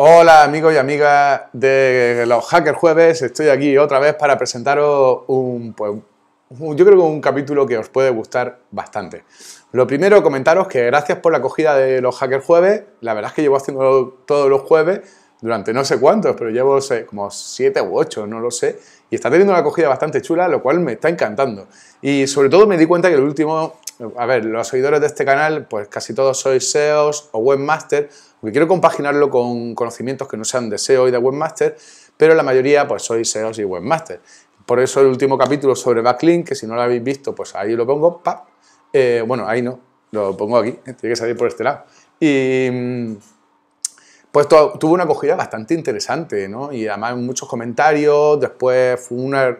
Hola amigos y amigas de los Hacker Jueves, estoy aquí otra vez para presentaros pues, un, yo creo que un capítulo que os puede gustar bastante. Lo primero, comentaros que gracias por la acogida de los Hackers Jueves, la verdad es que llevo haciendo todos los jueves durante no sé cuántos, pero llevo como 7 u 8, no lo sé, y está teniendo una acogida bastante chula, lo cual me está encantando. Y sobre todo me di cuenta que el último a ver, los seguidores de este canal, pues casi todos sois SEOs o webmaster, porque quiero compaginarlo con conocimientos que no sean de SEO y de webmaster, pero la mayoría pues sois SEOs y webmaster. Por eso el último capítulo sobre backlink, que si no lo habéis visto, pues ahí lo pongo, ¡pap! Eh, bueno, ahí no, lo pongo aquí, tiene que salir por este lado. Y pues tuvo una acogida bastante interesante, ¿no? Y además muchos comentarios, después fue una,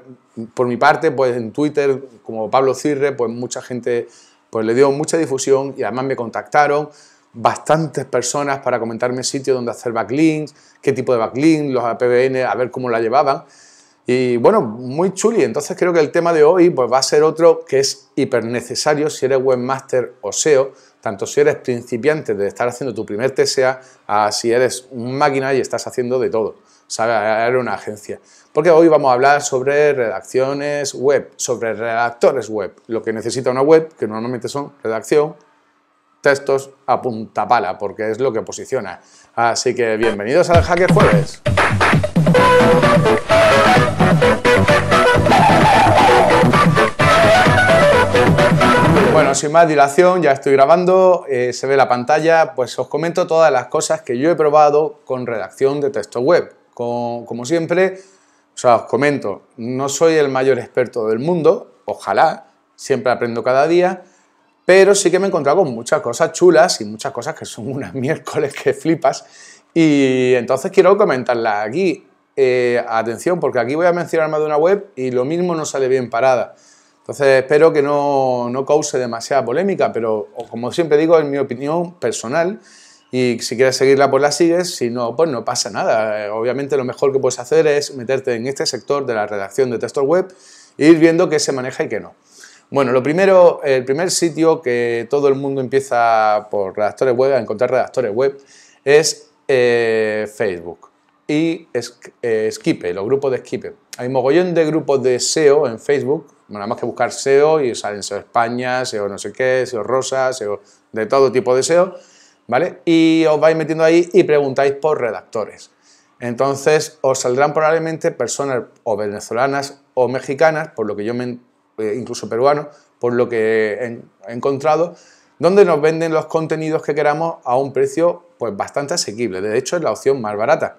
por mi parte, pues en Twitter, como Pablo Cirre, pues mucha gente pues le dio mucha difusión y además me contactaron bastantes personas para comentarme sitio donde hacer backlinks, qué tipo de backlink, los APBN, a ver cómo la llevaban. Y bueno, muy chuli. Entonces creo que el tema de hoy pues, va a ser otro que es hiper necesario si eres webmaster o SEO, tanto si eres principiante de estar haciendo tu primer TSA, a si eres máquina y estás haciendo de todo. O era una agencia. Porque hoy vamos a hablar sobre redacciones web, sobre redactores web, lo que necesita una web, que normalmente son redacción, textos a punta pala, porque es lo que posiciona. Así que bienvenidos al Hacker Jueves. Bueno, sin más dilación, ya estoy grabando, eh, se ve la pantalla, pues os comento todas las cosas que yo he probado con redacción de texto web como, siempre, os comento, no soy el mayor experto del mundo, ojalá, siempre aprendo cada día, pero sí que me he encontrado con muchas cosas chulas y muchas cosas que son unas miércoles que flipas. Y entonces quiero comentarlas aquí. Eh, atención, porque aquí voy a mencionar más de una web y lo mismo no sale bien parada. Entonces espero que no, no cause demasiada polémica, pero como siempre digo, en mi opinión personal, y si quieres seguirla, pues la sigues, si no, pues no pasa nada. Eh, obviamente lo mejor que puedes hacer es meterte en este sector de la redacción de textos web e ir viendo qué se maneja y qué no. Bueno, lo primero, el primer sitio que todo el mundo empieza por redactores web, a encontrar redactores web, es eh, Facebook y es, eh, los grupos de Skipe. Hay mogollón de grupos de SEO en Facebook, nada más que buscar SEO y salen SEO España, SEO no sé qué, SEO Rosa, SEO de todo tipo de SEO ¿vale? Y os vais metiendo ahí y preguntáis por redactores. Entonces os saldrán probablemente personas o venezolanas o mexicanas, por lo que yo me, eh, incluso peruanos, por lo que he encontrado, donde nos venden los contenidos que queramos a un precio pues bastante asequible. De hecho es la opción más barata.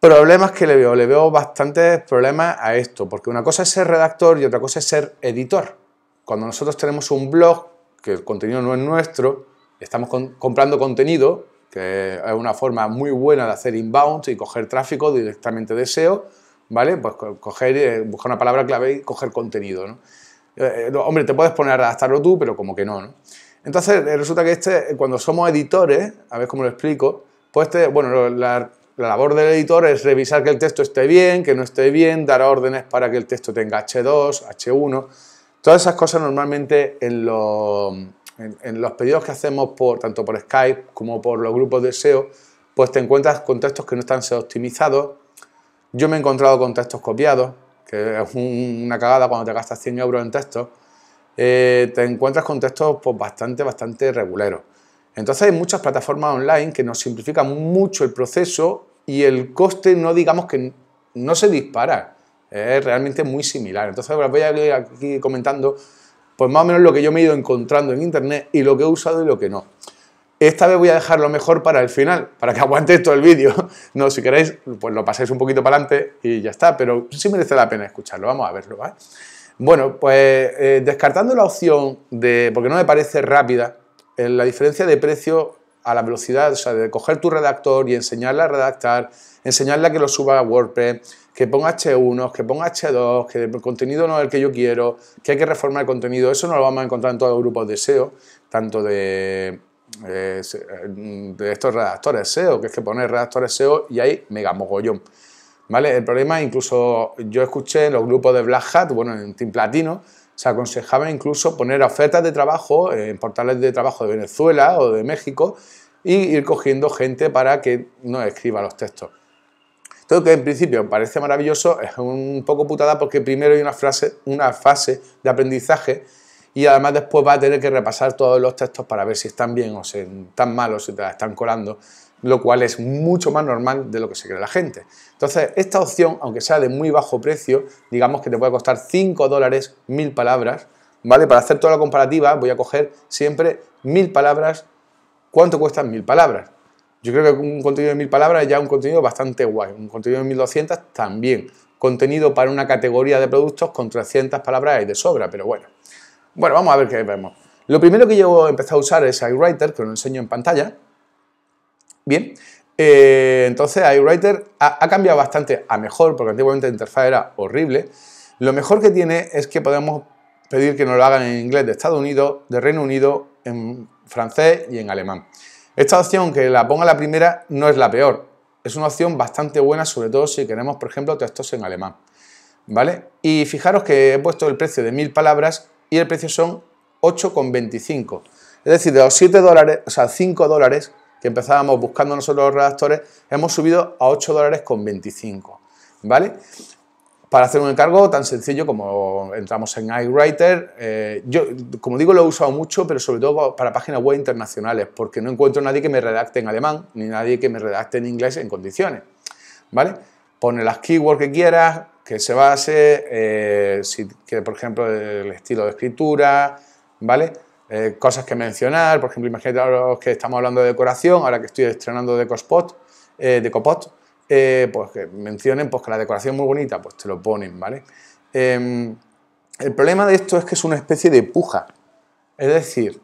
Problemas que le veo, le veo bastantes problemas a esto, porque una cosa es ser redactor y otra cosa es ser editor. Cuando nosotros tenemos un blog, que el contenido no es nuestro, Estamos comprando contenido, que es una forma muy buena de hacer inbound y coger tráfico directamente de SEO, ¿vale? Pues coger, eh, buscar una palabra clave y coger contenido, ¿no? Eh, eh, hombre, te puedes poner a adaptarlo tú, pero como que no, ¿no? Entonces, resulta que este, cuando somos editores, a ver cómo lo explico, pues este, bueno, la, la labor del editor es revisar que el texto esté bien, que no esté bien, dar órdenes para que el texto tenga H2, H1, todas esas cosas normalmente en los en, los pedidos que hacemos por, tanto por Skype como por los grupos de SEO, pues te encuentras con textos que no están e optimizados. Yo me he encontrado con textos copiados, que es una cagada cuando te gastas 100 euros en textos. Eh, te encuentras con textos pues, bastante, bastante reguleros. Entonces hay muchas plataformas online que nos simplifican mucho el proceso y el coste no digamos que no se dispara, es realmente muy similar. Entonces os voy a ir aquí comentando pues más o menos lo que yo me he ido encontrando en internet y lo que he usado y lo que no. Esta vez voy a dejarlo mejor para el final, para que aguante todo el vídeo. No, si queréis, pues lo pasáis un poquito para adelante y ya está, pero sí merece la pena escucharlo. Vamos a verlo, ¿vale? Bueno, pues eh, descartando la opción de, porque no me parece rápida, eh, la diferencia de precio a la velocidad, o sea, de coger tu redactor y enseñarle a redactar, enseñarle a que lo suba a WordPress, que ponga H1, que ponga H2, que el contenido no es el que yo quiero, que hay que reformar el contenido, eso no lo vamos a encontrar en todos los grupos de SEO, tanto de, eh, mm, de estos redactores SEO, que es que poner redactores SEO y hay mega mogollón. ¿Vale? El problema, incluso yo escuché en los grupos de Black Hat, bueno, en Team Platino, se aconsejaba incluso poner ofertas de trabajo en portales de trabajo de Venezuela o de México y ir cogiendo gente para que no escriba los textos. Todo que en principio parece maravilloso es un poco putada porque primero hay una, frase, una fase de aprendizaje y además después va a tener que repasar todos los textos para ver si están bien o si están mal o si te la están colando, lo cual es mucho más normal de lo que se cree la gente. Entonces, esta opción, aunque sea de muy bajo precio, digamos que te puede costar 5 dólares, mil palabras, ¿vale? Para hacer toda la comparativa voy a coger siempre mil palabras, ¿cuánto cuestan mil palabras? Yo creo que un contenido de mil palabras es ya un contenido bastante guay. Un contenido de 1200 también. Contenido para una categoría de productos con 300 palabras es de sobra, pero bueno. Bueno, vamos a ver qué vemos. Lo primero que yo empezado a usar es iWriter, que os lo enseño en pantalla. Bien, eh, entonces iWriter ha, cambiado bastante a mejor, porque antiguamente la interfaz era horrible. Lo mejor que tiene es que podemos pedir que nos lo hagan en inglés de Estados Unidos, de Reino Unido, en francés y en alemán. Esta opción, que la ponga la primera, no es la peor. Es una opción bastante buena, sobre todo si queremos, por ejemplo, textos en alemán. ¿Vale? Y fijaros que he puesto el precio de mil palabras y el precio son 8,25. Es decir, de los 7 dólares, o sea, 5 dólares que empezábamos buscando nosotros los redactores, hemos subido a 8 dólares con 25. ¿Vale? para hacer un encargo tan sencillo como entramos en iWriter. Eh, yo, como digo, lo he usado mucho, pero sobre todo para páginas web internacionales, porque no encuentro nadie que me redacte en alemán, ni nadie que me redacte en inglés en condiciones. ¿Vale? Pone las keywords que quieras, que se base, eh, si por ejemplo, el estilo de escritura, ¿vale? Eh, cosas que mencionar, por ejemplo, los que estamos hablando de decoración, ahora que estoy estrenando DecoSpot, Decopot, eh, pues que mencionen pues que la decoración es muy bonita, pues te lo ponen, ¿vale? Em, el problema de esto es que es una especie de puja. Es decir,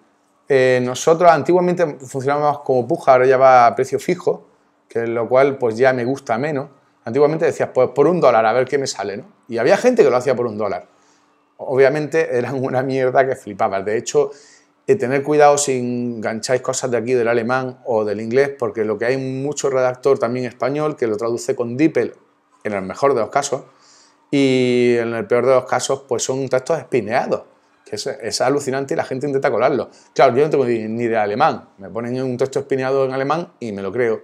eh, nosotros antiguamente funcionábamos como puja, ahora ya va a precio fijo, que lo cual pues ya me gusta menos. Antiguamente decías, pues por un dólar, a ver qué me sale, ¿no? Y había gente que lo hacía por un dólar. Obviamente eran una mierda que flipabas. De hecho, y eh, tener cuidado si engancháis cosas de aquí del alemán o del inglés, porque lo que hay mucho redactor también español que lo traduce con DeepL, en el mejor de los casos, y en el peor de los casos, pues son textos espineados, que es, alucinante y la gente intenta colarlo. Claro, yo no tengo ni, ni de alemán, me ponen un texto espineado en alemán y me lo creo.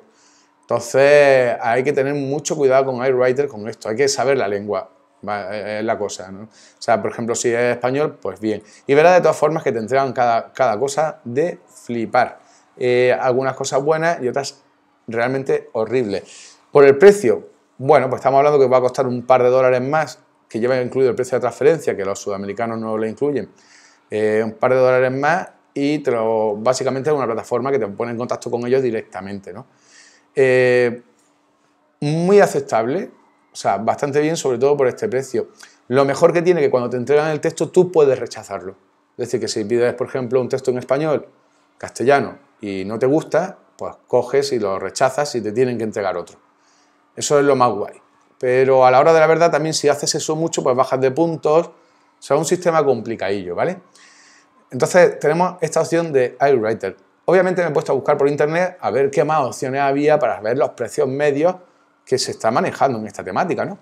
Entonces hay que tener mucho cuidado con iWriter con esto, hay que saber la lengua. Eh, es la cosa, ¿no? O sea, por ejemplo, si es español, pues bien. Y verás de todas formas que te entregan cada, cosa de flipar. Eh, algunas cosas buenas y otras realmente horribles. Por el precio, bueno, pues estamos hablando que va a costar un par de dólares más, que lleva incluido el precio de transferencia, que los sudamericanos no le incluyen, eh, un par de dólares más y te básicamente es una plataforma que te pone en contacto con ellos directamente, ¿no? muy aceptable, o sea, bastante bien, sobre todo por este precio. Lo mejor que tiene que cuando te entregan el texto tú puedes rechazarlo. Es decir, que si pides, por ejemplo, un texto en español, castellano, y no te gusta, pues coges y lo rechazas y te tienen que entregar otro. Eso es lo más guay. Pero a la hora de la verdad también si haces eso mucho, pues bajas de puntos. O sea, un sistema complicadillo, ¿vale? Entonces tenemos esta opción de iWriter. Obviamente me he puesto a buscar por internet a ver qué más opciones había para ver los precios medios que se está manejando en esta temática, ¿no?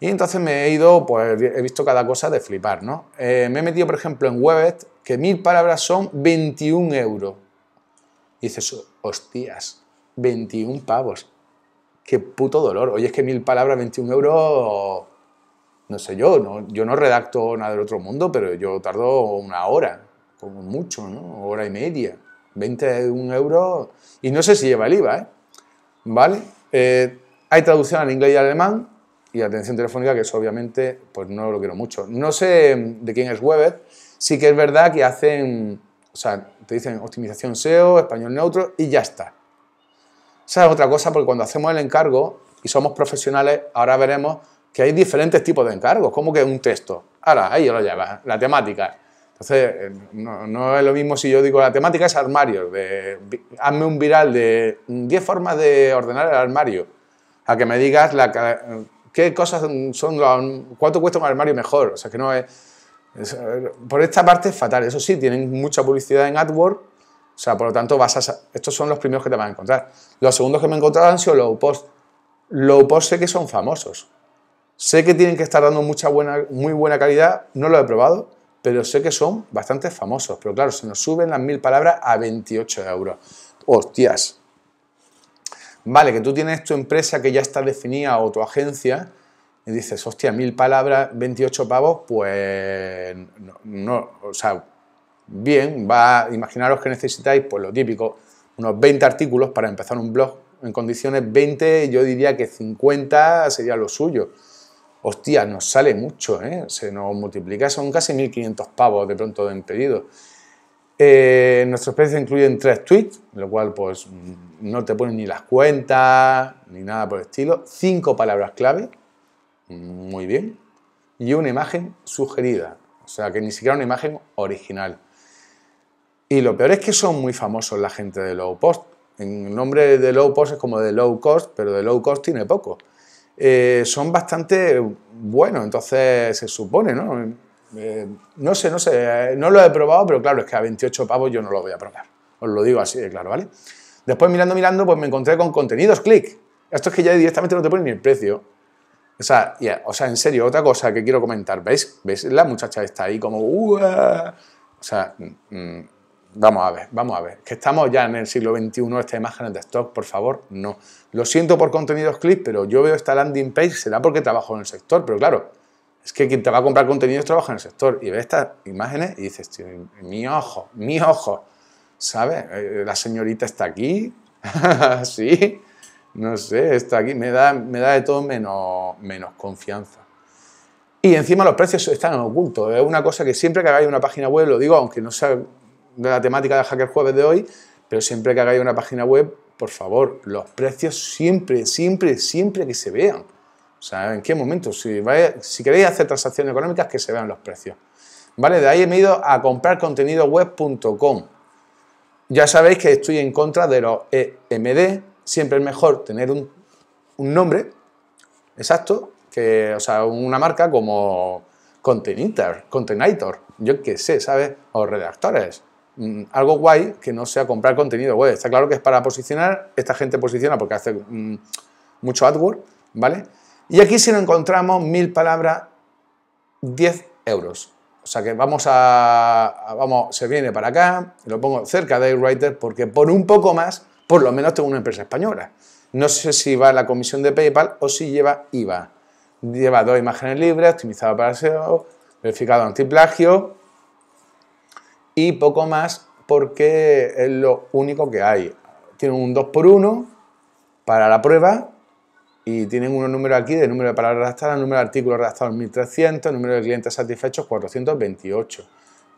Y entonces me he ido, pues he visto cada cosa de flipar, ¿no? Eh, me he metido, por ejemplo, en Webex, que mil palabras son 21 euros. Y dices, hostias, 21 pavos. Qué puto dolor. Oye, es que mil palabras, 21 euros, no sé yo, no, yo no redacto nada del otro mundo, pero yo tardo una hora, como mucho, ¿no? Hora y media. 21 euros. Y no sé si lleva el IVA, ¿eh? ¿Vale? eh vale hay traducción al inglés y al alemán y atención telefónica, que eso obviamente pues no lo quiero mucho. No sé mm, de quién es Weber, sí que es verdad que hacen, o sea, te dicen optimización SEO, español neutro y ya está. sea, es otra cosa, porque cuando hacemos el encargo y somos profesionales, ahora veremos que hay diferentes tipos de encargos, como que un texto. Ahora, ahí lo llevas, la temática. Entonces, eh, no, es lo mismo si yo digo la temática es armario, de, hazme un viral de 10 formas de ordenar el armario a que me digas qué cosas son, cuánto cuesta un armario mejor. O sea, que no es, por esta parte es fatal. Eso sí, tienen mucha publicidad en AdWords, o sea, por lo tanto, vas a, estos son los primeros que te van a encontrar. Los segundos que me he encontrado han sido low post. Low post sé que son famosos. Sé que tienen que estar dando mucha buena, muy buena calidad, no lo he probado, pero sé que son bastante famosos. Pero claro, se nos suben las mil palabras a 28 euros. Hostias, Vale, que tú tienes tu empresa que ya está definida o tu agencia y dices, hostia, mil palabras, 28 pavos, pues no, o sea, bien, va, imaginaros que necesitáis, pues lo típico, unos 20 artículos para empezar un blog en condiciones 20, yo diría que 50 sería lo suyo. Hostia, nos sale mucho, ¿eh? se nos multiplica, son casi 1.500 pavos de pronto en pedido. Eh, nuestros precios incluyen tres tweets, lo cual pues no te ponen ni las cuentas ni nada por el estilo. Cinco palabras clave, muy bien. Y una imagen sugerida, o sea que ni siquiera una imagen original. Y lo peor es que son muy famosos la gente de low post. El nombre de low post es como de low cost, pero de low cost tiene poco. Eh, son bastante buenos, entonces se supone, ¿no? Eh, no sé, no sé, eh, no lo he probado, pero claro, es que a 28 pavos yo no lo voy a probar. Os lo digo así claro, ¿vale? Después mirando, mirando, pues me encontré con contenidos click. Esto es que ya directamente no te ponen ni el precio. O sea, o sea, en serio, otra cosa que quiero comentar. ¿Veis? ¿Veis? La muchacha está ahí como... O sea, mm, mm, vamos a ver, vamos a ver. Que estamos ya en el siglo XXI, estas imágenes de stock, por favor, no. Lo siento por contenidos click, pero yo veo esta landing page, será porque trabajo en el sector, pero claro, es que quien te va a comprar contenidos trabaja en el sector y ve estas imágenes y dices, mi ojo, mi ojo, ¿sabes? Eh, eh, la señorita está aquí, sí, no sé, está aquí, me da, me da de todo menos, menos confianza. Y encima los precios están ocultos. Es una cosa que siempre que hagáis una página web, lo digo, aunque no sea de la temática de Hacker Jueves de hoy, pero siempre que hagáis una página web, por favor, los precios siempre, siempre, siempre que se vean. O sea, ¿en qué momento? Si, si queréis hacer transacciones económicas, que se vean los precios. ¿Vale? De ahí he ido a comprar contenido web.com. Ya sabéis que estoy en contra de los EMD. Siempre es mejor tener un, nombre exacto, que, o sea, una marca como Contenitor, yo qué sé, ¿sabes? O redactores. Mm, algo guay que no sea comprar contenido web. Está claro que es para posicionar, esta gente posiciona porque hace mm, mucho AdWord. ¿vale? Y aquí si lo encontramos, mil palabras, 10 euros. O sea que vamos a, vamos, se viene para acá, lo pongo cerca de iWriter, porque por un poco más, por lo menos tengo una empresa española. No sé si va a la comisión de PayPal o si lleva IVA. Lleva dos imágenes libres, optimizado para SEO, verificado antiplagio y poco más porque es lo único que hay. Tiene un 2x1 para la prueba y tienen unos números aquí de número de palabras redactadas, número de artículos redactados 1300, número de clientes satisfechos 428.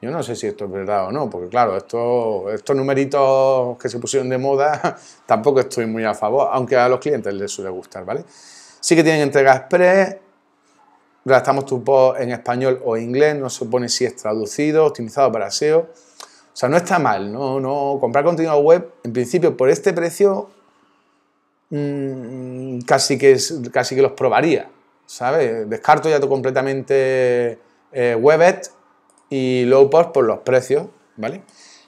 Yo no sé si esto es verdad o no, porque claro, estos, estos numeritos que se pusieron de moda tampoco estoy muy a favor, aunque a los clientes les suele gustar, ¿vale? Sí que tienen entrega express, redactamos tu post en español o inglés, no se pone si es traducido, optimizado para SEO. O sea, no está mal, ¿no? no comprar contenido web, en principio, por este precio Mm, casi, que casi que los probaría, ¿sabes? Descarto ya completamente eh, Webet y Lowpost por los precios, ¿vale?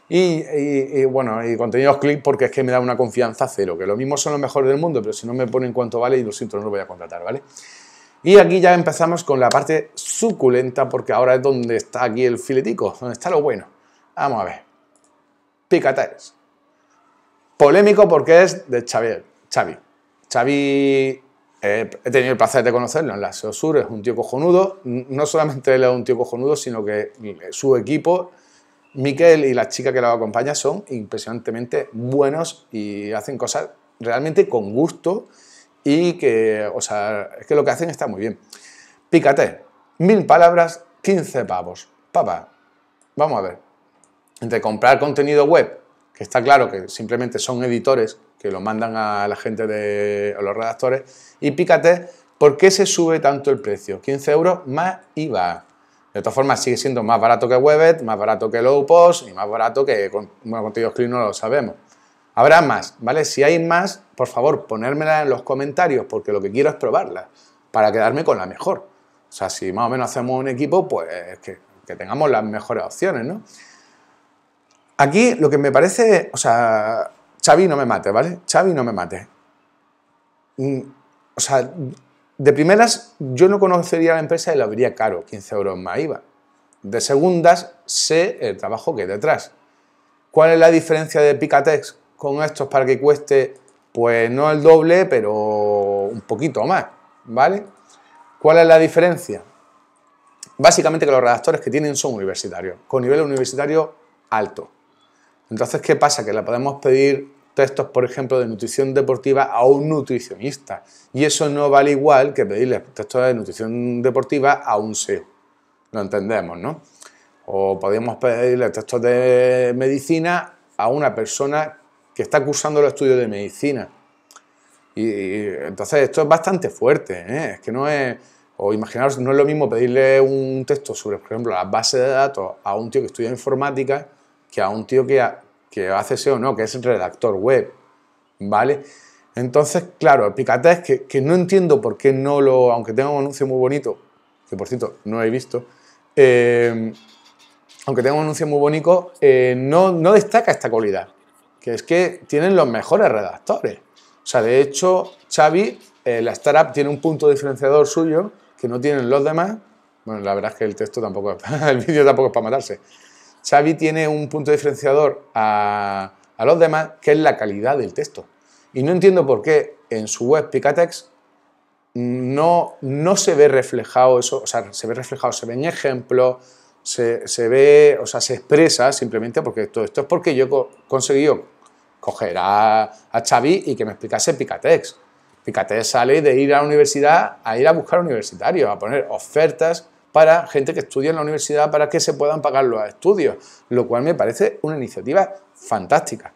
Y, bueno, y contenidos click porque es que me da una confianza cero, que lo mismo son los mejores del mundo, pero si no me ponen cuánto vale, y lo siento, no lo voy a contratar, ¿vale? Y aquí ya empezamos con la parte suculenta, porque ahora es donde está aquí el filetico, donde está lo bueno. Vamos a ver. Picatares. Polémico porque es de Xavier. Xavi. Xavi, eh, he tenido el placer de conocerlo en la SEO Sur, es un tío cojonudo. No solamente él es un tío cojonudo, sino que eh, su equipo, Miquel y la chica que lo acompaña, son impresionantemente buenos y hacen cosas realmente con gusto y que, o sea, es que lo que hacen está muy bien. Pícate, mil palabras, quince pavos. Papá, vamos a ver. Entre comprar contenido web que está claro que simplemente son editores que lo mandan a la gente de a los redactores. Y pícate, ¿por qué se sube tanto el precio? 15 euros más IVA. De todas formas, sigue siendo más barato que Webet, más barato que Lowpost y más barato que con, bueno, no lo sabemos. Habrá más, ¿vale? Si hay más, por favor, ponérmela en los comentarios porque lo que quiero es probarla para quedarme con la mejor. O sea, si más o menos hacemos un equipo, pues que tengamos las mejores opciones, ¿no? Aquí lo que me parece, o sea, Xavi no me mate, ¿vale? Xavi no me mate. Mm, o sea, de primeras yo no conocería la empresa y la vería caro, 15 euros más IVA. De segundas sé el trabajo que hay detrás. ¿Cuál es la diferencia de Picatex con estos para que cueste, pues no el doble, pero un poquito más, ¿vale? ¿Cuál es la diferencia? Básicamente que los redactores que tienen son universitarios, con nivel universitario alto. Entonces, ¿qué pasa? Que le podemos pedir textos, por ejemplo, de nutrición deportiva a un nutricionista. Y eso no vale igual que pedirle textos de nutrición deportiva a un SEO. Lo entendemos, ¿no? O podemos pedirle textos de medicina a una persona que está cursando los estudios de medicina. Y, entonces esto es bastante fuerte, ¿eh? es que no es, o imaginaros, no es lo mismo pedirle un texto sobre, por ejemplo, las bases de datos a un tío que estudia informática que a un tío que que hace SEO no, que es redactor web, ¿vale? Entonces, claro, el picante es que no entiendo por qué no lo, aunque tenga un anuncio muy bonito, que por cierto no he visto, eh, aunque tengo un anuncio muy bonito, eh, no, no destaca esta cualidad, que es que tienen los mejores redactores. O sea, de hecho, Xavi, eh, la startup tiene un punto diferenciador suyo que no tienen los demás. Bueno, la verdad es que el texto tampoco, el vídeo tampoco es para matarse. Xavi tiene un punto diferenciador a, los demás, que es la calidad del texto. Y no entiendo por qué en su web Picatex no, no se ve reflejado eso, o sea, se ve reflejado, se ve ejemplo se, se ve, o sea, se expresa simplemente porque todo esto es porque yo he conseguido coger a, a, Xavi y que me explicase Picatex. Picatex sale de ir a la universidad a ir a buscar universitarios, a poner ofertas para gente que estudia en la universidad para que se puedan pagar los estudios, lo cual me parece una iniciativa fantástica.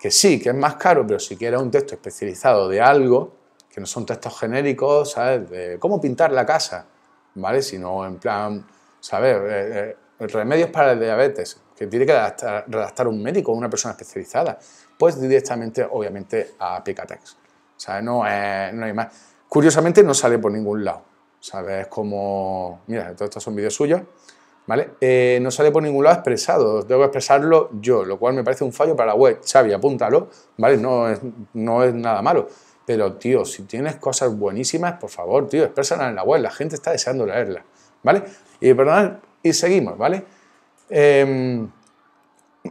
Que sí, que es más caro, pero si quieres un texto especializado de algo, que no son textos genéricos, ¿sabes? De cómo pintar la casa, ¿vale? Sino en plan, ¿sabes? Eh, eh, remedios para el diabetes, que tiene que redactar, un médico o una persona especializada. Pues directamente, obviamente, a Picatex. O sea, no, no hay más. Curiosamente no sale por ningún lado. ¿sabes? cómo... Mira, todos estos son vídeos suyos, ¿vale? Eh, no sale por ningún lado expresado, debo expresarlo yo, lo cual me parece un fallo para la web. Xavi, apúntalo, ¿vale? No es, no es nada malo. Pero, tío, si tienes cosas buenísimas, por favor, tío, exprésalas en la web, la gente está deseando leerlas, ¿vale? Y perdonad, y seguimos, ¿vale? Em,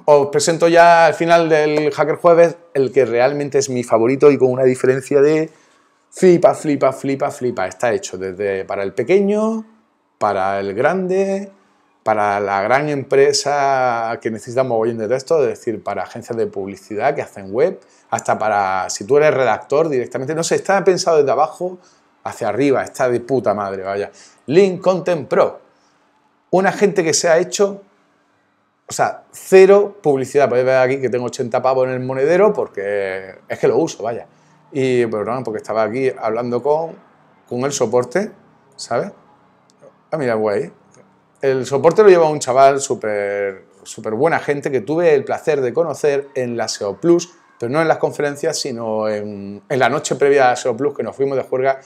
os presento ya al final del Hacker Jueves el que realmente es mi favorito y con una diferencia de Flipa, flipa, flipa, flipa. Está hecho desde para el pequeño, para el grande, para la gran empresa que necesita mogollón de texto, es decir, para agencias de publicidad que hacen web, hasta para si tú eres redactor directamente. No sé, está pensado desde abajo hacia arriba, está de puta madre, vaya. Link Content Pro. Una gente que se ha hecho, o sea, cero publicidad. Podéis ver aquí que tengo 80 pavos en el monedero porque es que lo uso, vaya. Y, bueno, porque estaba aquí hablando con, con el soporte, ¿sabes? Ah, mira, güey. El soporte lo lleva un chaval súper súper buena gente que tuve el placer de conocer en la SEO Plus, pero no en las conferencias, sino en, en la noche previa a SEO Plus, que nos fuimos de juerga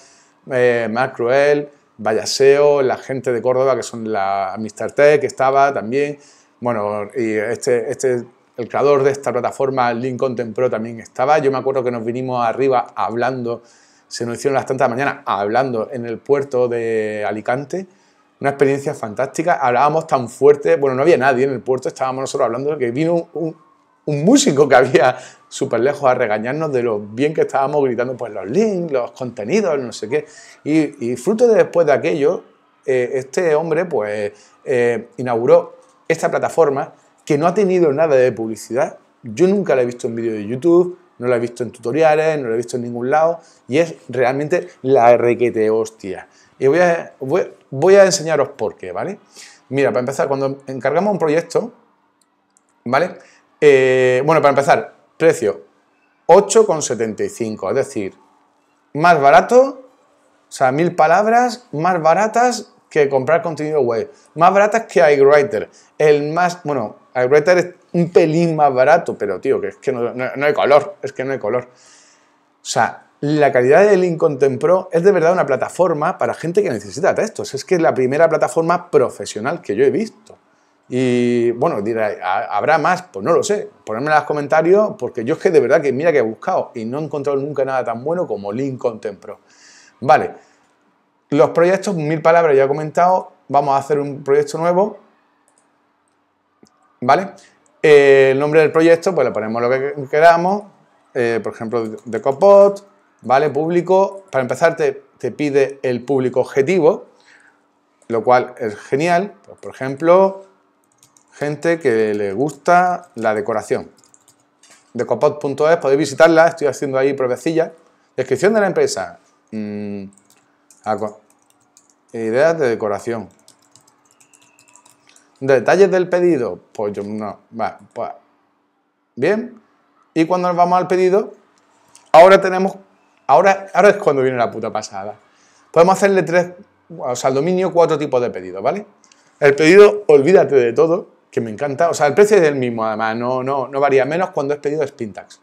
eh, Cruel, Vallaseo, la gente de Córdoba, que son la Mr. Tech, que estaba también. Bueno, y este, este el creador de esta plataforma, Lincoln Pro, también estaba. Yo me acuerdo que nos vinimos arriba hablando, se nos hicieron las tantas mañanas hablando en el puerto de Alicante. Una experiencia fantástica. Hablábamos tan fuerte, bueno, no había nadie en el puerto, estábamos nosotros hablando, que vino un, músico que había súper lejos a regañarnos de lo bien que estábamos gritando, pues los links, los contenidos, no sé qué. Y, fruto de después de aquello, eh, este hombre, pues, eh, inauguró esta plataforma que no ha tenido nada de publicidad. Yo nunca la he visto en vídeo de YouTube, no la he visto en tutoriales, no la he visto en ningún lado y es realmente la requete hostia. Y voy a, voy, a enseñaros por qué, ¿vale? Mira, para empezar, cuando encargamos un proyecto, ¿vale? Eh, bueno, para empezar, precio 8,75, es decir, más barato, o sea, mil palabras más baratas que comprar contenido web, más baratas que iWriter, el más, bueno, proyecto es un pelín más barato, pero tío, que es que no, hay color, es que no hay color. O sea, la calidad de Lincoln Pro es de verdad una plataforma para gente que necesita textos. Es que es la primera plataforma profesional que yo he visto. Y bueno, dirá, ¿habrá más? Pues no lo sé. Ponedme en los comentarios porque yo es que de verdad que mira que he buscado y no he encontrado nunca nada tan bueno como Lincoln Pro. Vale, los proyectos, mil palabras ya he comentado. Vamos a hacer un proyecto nuevo ¿vale? Eh, el nombre del proyecto, pues le ponemos lo que queramos, eh, por ejemplo, Decopot, ¿vale? Público, para empezar te, te, pide el público objetivo, lo cual es genial, pues, por ejemplo, gente que le gusta la decoración. Decopot.es podéis visitarla, estoy haciendo ahí provecillas. Descripción de la empresa. Mm, ideas de decoración. Detalles del pedido, pues yo no, pues bien. Y cuando nos vamos al pedido, ahora tenemos, ahora, ahora es cuando viene la puta pasada. Podemos hacerle tres, o sea, al dominio cuatro tipos de pedidos, ¿vale? El pedido, olvídate de todo, que me encanta, o sea, el precio es el mismo, además, no, no, no varía, menos cuando es pedido Spintax.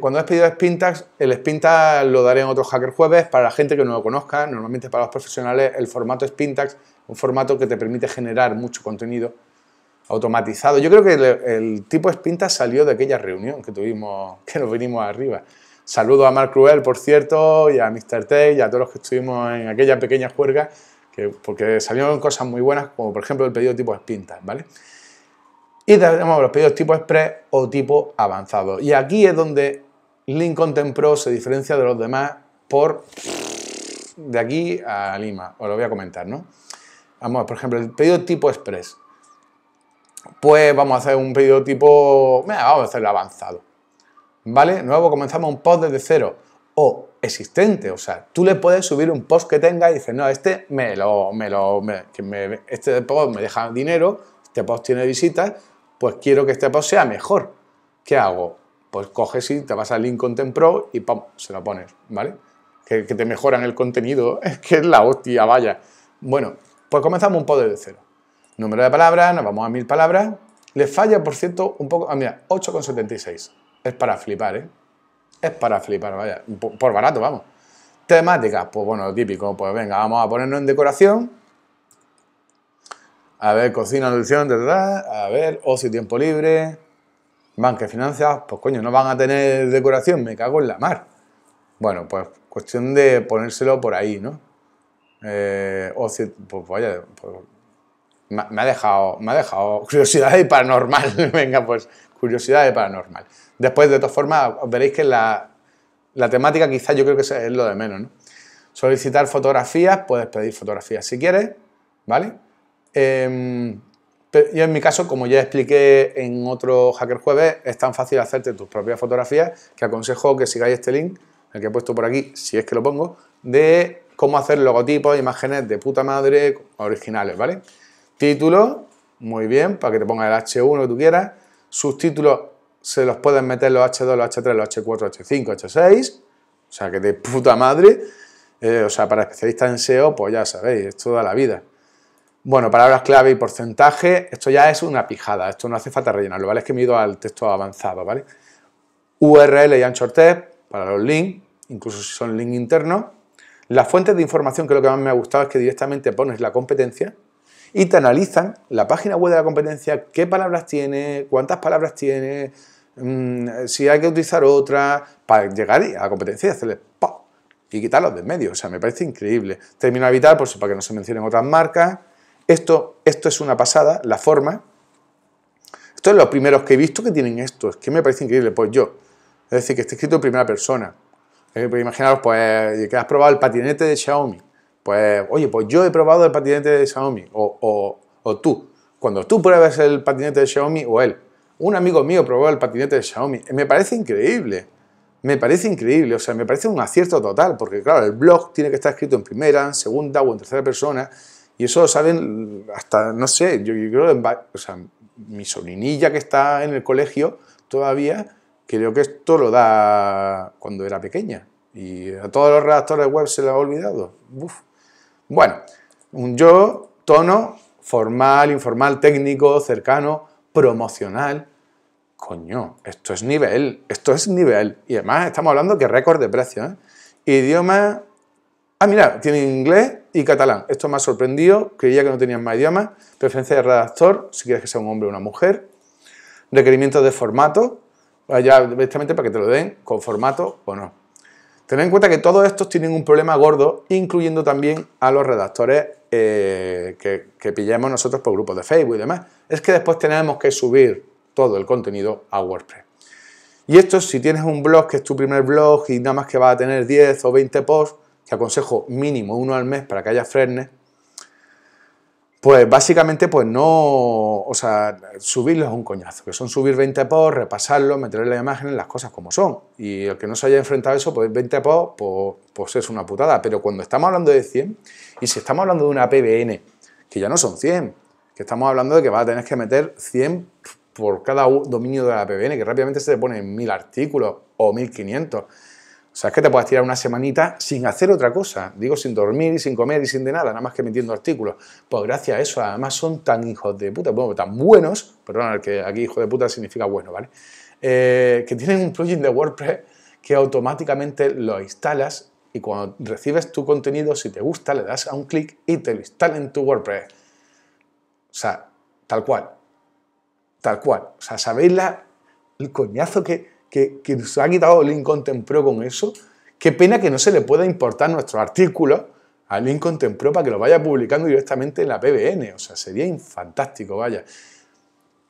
cuando es pedido Spintax, el Spintax lo daré en otro Hacker Jueves para la gente que no lo conozca. Normalmente para los profesionales el formato Spintax un formato que te permite generar mucho contenido automatizado. Yo creo que el, tipo tipo Espinta salió de aquella reunión que tuvimos, que nos vinimos arriba. Saludo a Marc Cruel, por cierto, y a Mr. Tay y a todos los que estuvimos en aquella pequeña juerga, porque salieron cosas muy buenas, como por ejemplo el pedido tipo Espinta, ¿vale? Y tenemos los pedidos tipo express o tipo avanzado. Y aquí es donde Lincoln Pro se diferencia de los demás por de aquí a Lima. Os lo voy a comentar, ¿no? Vamos, por ejemplo, el pedido tipo express. Pues vamos a hacer un pedido tipo, mira, vamos a hacerlo avanzado. ¿Vale? Nuevo, comenzamos un post desde cero o existente, o sea, tú le puedes subir un post que tenga y dices, no, este me lo, me lo, este post me deja dinero, este post tiene visitas, pues quiero que este post sea mejor. ¿Qué hago? Pues coges y te vas al link Content Pro y se lo pones, ¿vale? Que, te mejoran el contenido, es que es la hostia, vaya. Bueno, pues comenzamos un poco de cero. Número de palabras, nos vamos a mil palabras. Le falla, por cierto, un poco. Ah, mira, 8,76. Es para flipar, ¿eh? Es para flipar, vaya. Por, barato, vamos. Temáticas, pues bueno, lo típico. Pues venga, vamos a ponernos en decoración. A ver, cocina, nutrición, verdad. A ver, ocio y tiempo libre. Banque finanzas, pues coño, no van a tener decoración, me cago en la mar. Bueno, pues cuestión de ponérselo por ahí, ¿no? Eh, pues, pues, me, ha dejado, me curiosidad y paranormal. Venga, pues curiosidad y paranormal. Después, de todas formas, veréis que la, temática quizás yo creo que es lo de menos, Solicitar fotografías, puedes pedir fotografías si quieres, ¿vale? Em, yo en mi caso, como ya expliqué en otro Hacker Jueves, es tan fácil hacerte tus propias fotografías que aconsejo que sigáis este link, el que he puesto por aquí, si es que lo pongo, de cómo hacer logotipos, imágenes de puta madre originales, ¿vale? Título muy bien, para que te pongas el H1 que tú quieras. Subtítulos se los pueden meter los H2, los H3, los H4, H5, H6. O sea, que de puta madre. Eh, o sea, para especialistas en SEO, pues ya sabéis, es toda la vida. Bueno, palabras clave y porcentaje, esto ya es una pijada, esto no hace falta rellenarlo, ¿vale? Es que me he ido al texto avanzado, ¿vale? URL y anchor text para los links, incluso si son links internos. Las fuentes de información que lo que más me ha gustado es que directamente pones la competencia y te analizan la página web de la competencia, qué palabras tiene, cuántas palabras tiene, mm, si hay que utilizar otra, para llegar a la competencia y hacerle ¡pop! y quitarlos de en medio. O sea, me parece increíble. a evitar por para que no se mencionen otras marcas. Esto, esto es una pasada, la forma. Esto es los primeros que he visto que tienen esto. Es que me parece increíble. Pues yo. Es decir, que está escrito en primera persona. Imaginaros, pues, pues que has probado el patinete de Xiaomi. Pues, oye, pues yo he probado el patinete de Xiaomi. O, o, tú. Cuando tú pruebas el patinete de Xiaomi o él. Un amigo mío probó el patinete de Xiaomi. Me parece increíble. Me parece increíble. O sea, me parece un acierto total. Porque, claro, el blog tiene que estar escrito en primera, en segunda o en tercera persona. Y eso lo saben hasta, no sé, yo, yo creo, o sea, mi sobrinilla que está en el colegio todavía Creo que esto lo da cuando era pequeña y a todos los redactores web se les ha olvidado. Bueno, un yo, tono, formal, informal, técnico, cercano, promocional. Coño, esto es nivel, esto es nivel. Y además estamos hablando que récord de precio ¿eh? Idioma... Ah, mira, tiene inglés y catalán. Esto me ha sorprendido, creía que no tenían más idiomas. Preferencia de redactor, si quieres que sea un hombre o una mujer. Requerimientos de formato, allá ah, directamente para que te lo den con formato o no. Tened en cuenta que todos estos tienen un problema gordo, incluyendo también a los redactores eh, que, que pillemos nosotros por grupos de Facebook y demás. Es que después tenemos que subir todo el contenido a WordPress. Y esto, si tienes un blog que es tu primer blog y nada más que va a tener 10 o 20 posts, te aconsejo mínimo uno al mes para que haya frenes, pues básicamente, pues no, o sea, subirlo es un coñazo, que son subir 20 posts, repasarlo, meterle la imagen, las cosas como son. Y el que no se haya enfrentado a eso, pues 20 posts, pues, pues, es una putada. Pero cuando estamos hablando de 100, y si estamos hablando de una PBN, que ya no son 100, que estamos hablando de que vas a tener que meter 100 por cada dominio de la PBN, que rápidamente se te ponen 1000 artículos o 1500. O sea, es que te puedes tirar una semanita sin hacer otra cosa. Digo, sin dormir y sin comer y sin de nada, nada más que metiendo artículos. Pues gracias a eso, además son tan hijos de puta, bueno, tan buenos, perdón, que aquí hijo de puta significa bueno, ¿vale? Eh, que tienen un plugin de WordPress que automáticamente lo instalas y cuando recibes tu contenido, si te gusta, le das a un clic y te lo instala en tu WordPress. O sea, tal cual. Tal cual. O sea, ¿sabéis la, el coñazo que que, se ha quitado Lincoln Pro con eso. Qué pena que no se le pueda importar nuestro artículo a Lincoln Pro para que lo vaya publicando directamente en la PBN. O sea, sería fantástico, vaya.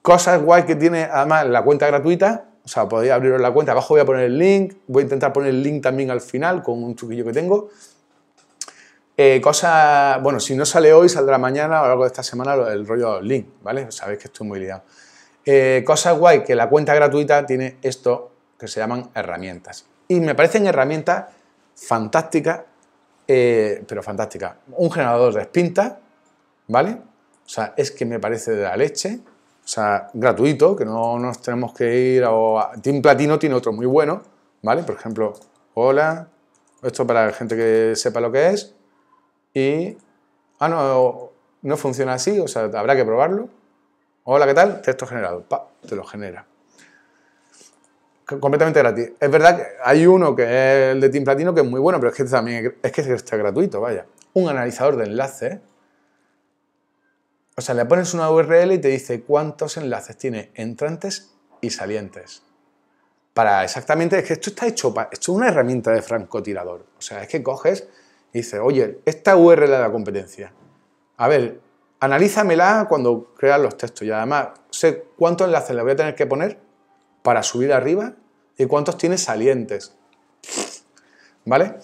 Cosas guay que tiene además la cuenta gratuita. O sea, podéis abriros la cuenta. Abajo voy a poner el link. Voy a intentar poner el link también al final con un truquillo que tengo. Eh, cosas, bueno, si no sale hoy, saldrá mañana o algo largo de esta semana el rollo link. ¿vale? Sabéis que estoy muy liado. Eh, cosas guay que la cuenta gratuita tiene esto que se llaman herramientas. Y me parecen herramientas fantásticas, eh, pero fantásticas. Un generador de espinta, ¿vale? O sea, es que me parece de la leche. O sea, gratuito, que no nos tenemos que ir a... Team Platino tiene otro muy bueno, ¿vale? Por ejemplo, hola, esto para la gente que sepa lo que es. Y... Ah, no, no funciona así, o sea, habrá que probarlo. Hola, ¿qué tal? Texto generado. Pa, te lo genera completamente gratis. Es verdad que hay uno que es el de Team Platino que es muy bueno, pero es que también es que está gratuito, vaya. Un analizador de enlaces. O sea, le pones una URL y te dice cuántos enlaces tiene entrantes y salientes. Para exactamente, es que esto está hecho para, esto es una herramienta de francotirador. O sea, es que coges y dices, oye, esta URL de la competencia. A ver, analízamela cuando creas los textos y además sé cuántos enlaces le voy a tener que poner para subir arriba y cuántos tiene salientes. ¿Vale?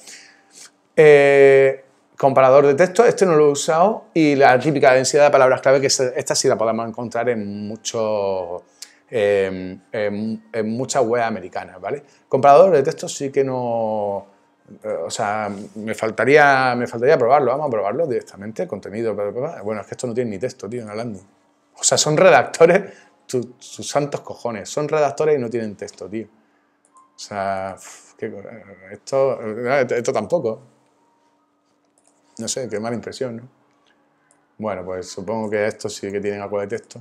Eh, comparador de texto, este no lo he usado y la típica densidad de palabras clave, que esta sí la podemos encontrar em, en en, muchas webs americanas, ¿vale? Comparador de texto sí que no... Eh, o sea, me faltaría, me faltaría probarlo, vamos a probarlo directamente, contenido, bueno, es que esto no tiene ni texto, tío, en hablando. O sea, son redactores, Sus santos cojones, son redactores y no tienen texto, tío. O sea, eh, esto, eh, ah, esto tampoco. No sé, qué mala impresión, ¿no? Bueno, pues supongo que estos sí que tienen algo de texto.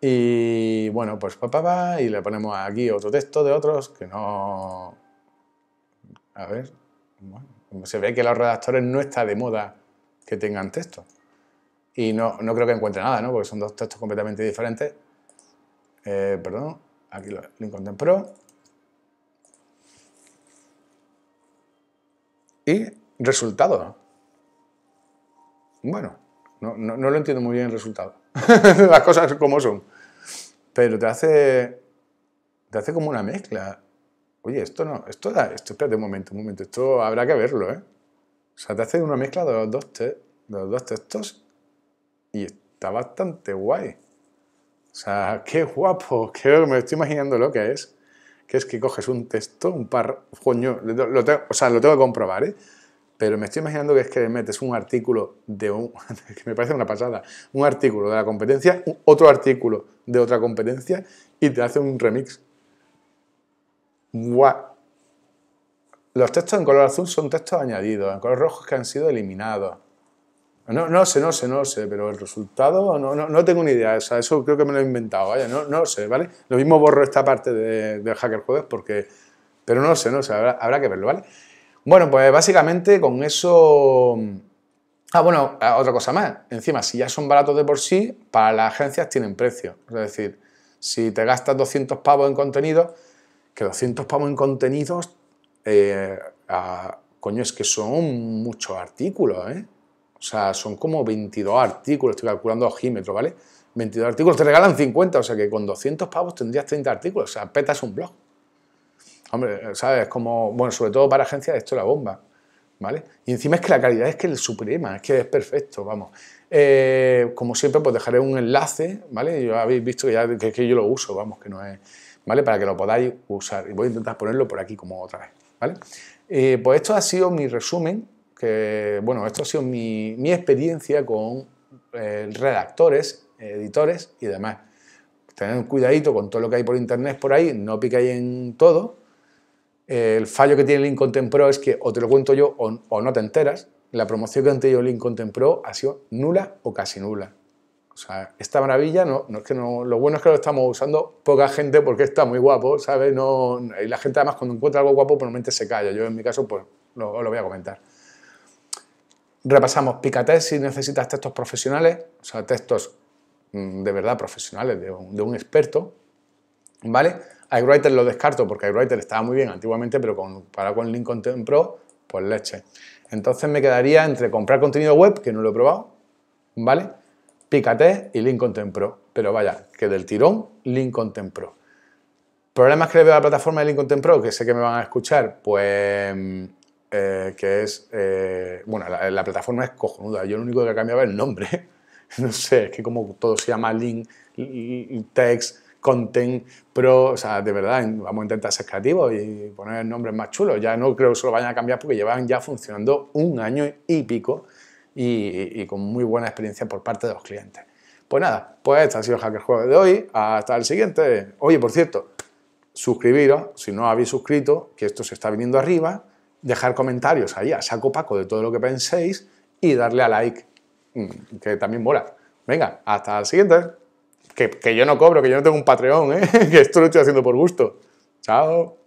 Y bueno, pues papá y le ponemos aquí otro texto de otros que no... A ver, se ve que los redactores no está de moda que tengan texto. Y no, creo que encuentre nada, ¿no? Porque son dos textos completamente diferentes. Eh, perdón, aquí lo, Lincoln Pro. resultado. Bueno, no, no, lo entiendo muy bien el resultado. Las cosas como son. Pero te hace, te hace como una mezcla. Oye, esto no, esto da, esto, espérate un momento, un momento, esto habrá que verlo, ¿eh? O sea, te hace una mezcla de los dos, los dos textos y está bastante guay. O sea, qué guapo, que me estoy imaginando lo que es que es que coges un texto, un par, coño, lo tengo, o sea, lo tengo que comprobar, ¿eh? Pero me estoy imaginando que es que metes un artículo de un, que me parece una pasada, un artículo de la competencia, otro artículo de otra competencia y te hace un remix. ¡Guau! Los textos en color azul son textos añadidos, en color rojo es que han sido eliminados. No, no sé, no sé, no sé, pero el resultado no, no, no tengo ni idea. eso creo que me lo he inventado, no, no sé, ¿vale? Lo mismo borro esta parte del de Hacker Jueves porque... Pero no sé, no sé, habrá, que verlo, ¿vale? Bueno, pues básicamente con eso... Ah, bueno, ah, otra cosa más. Encima, si ya son baratos de por sí, para las agencias tienen precio. Es decir, si te gastas 200 pavos en contenido, que 200 pavos en contenidos, eh, ah, coño, es que son muchos artículos, ¿eh? O sea, son como 22 artículos, estoy calculando a ojímetro, ¿vale? 22 artículos, te regalan 50, o sea que con 200 pavos tendrías 30 artículos, o sea, petas un blog. Hombre, eh, ¿sabes? Como, bueno, sobre todo para agencias, esto es la bomba, ¿vale? Y encima es que la calidad es que es suprema, es que es perfecto, vamos. Eh, como siempre, pues dejaré un enlace, ¿vale? Ya habéis visto que, ya, yo lo uso, vamos, que no es... ¿Vale? Para que lo podáis usar. Y voy a intentar ponerlo por aquí como otra vez, ¿vale? Eh, pues esto ha sido mi resumen que, bueno, esto ha sido mi, experiencia con eh, redactores, editores y demás. Tened cuidadito con todo lo que hay por internet por ahí, no piquéis en todo. el fallo que tiene Lincoln Pro es que o te lo cuento yo o, no te enteras. La promoción que han tenido Lincoln Pro ha sido nula o casi nula. O sea, esta maravilla, no, es que no, lo bueno es que lo estamos usando poca gente porque está muy guapo, ¿sabes? No, y la gente además cuando encuentra algo guapo normalmente se calla. Yo en mi caso pues lo, lo voy a comentar. Repasamos pícate si necesitas textos profesionales, o sea, textos mm, de verdad profesionales, de un, experto, ¿vale? iWriter lo descarto porque iWriter estaba muy bien antiguamente, pero para con Lincoln Pro, pues leche. Entonces me quedaría entre comprar contenido web, que no lo he probado, ¿vale? Pícate y Lincoln Pro, pero vaya, que del tirón Lincoln Pro. ¿Problemas que le veo a la plataforma de Lincoln Pro? Que sé que me van a escuchar, pues mm, eh, que es, eh, bueno, la, plataforma es cojonuda, yo lo único que cambiaba el nombre, no sé, es que como todo se llama link, text, content, pro, o sea, de verdad, vamos a intentar ser creativos y poner nombres más chulos, ya no creo que se lo vayan a cambiar porque llevan ya funcionando un año y pico y, con muy buena experiencia por parte de los clientes. Pues nada, pues esto ha sido el Hacker Jueves de hoy. Hasta el siguiente. Oye, por cierto, suscribiros si no habéis suscrito, que esto se está viniendo arriba dejar comentarios ahí a saco paco de todo lo que penséis y darle a like, mm, que también mola. Venga, hasta el siguiente. Que, yo no cobro, que yo no tengo un Patreon, ¿eh? que esto lo estoy haciendo por gusto. Chao.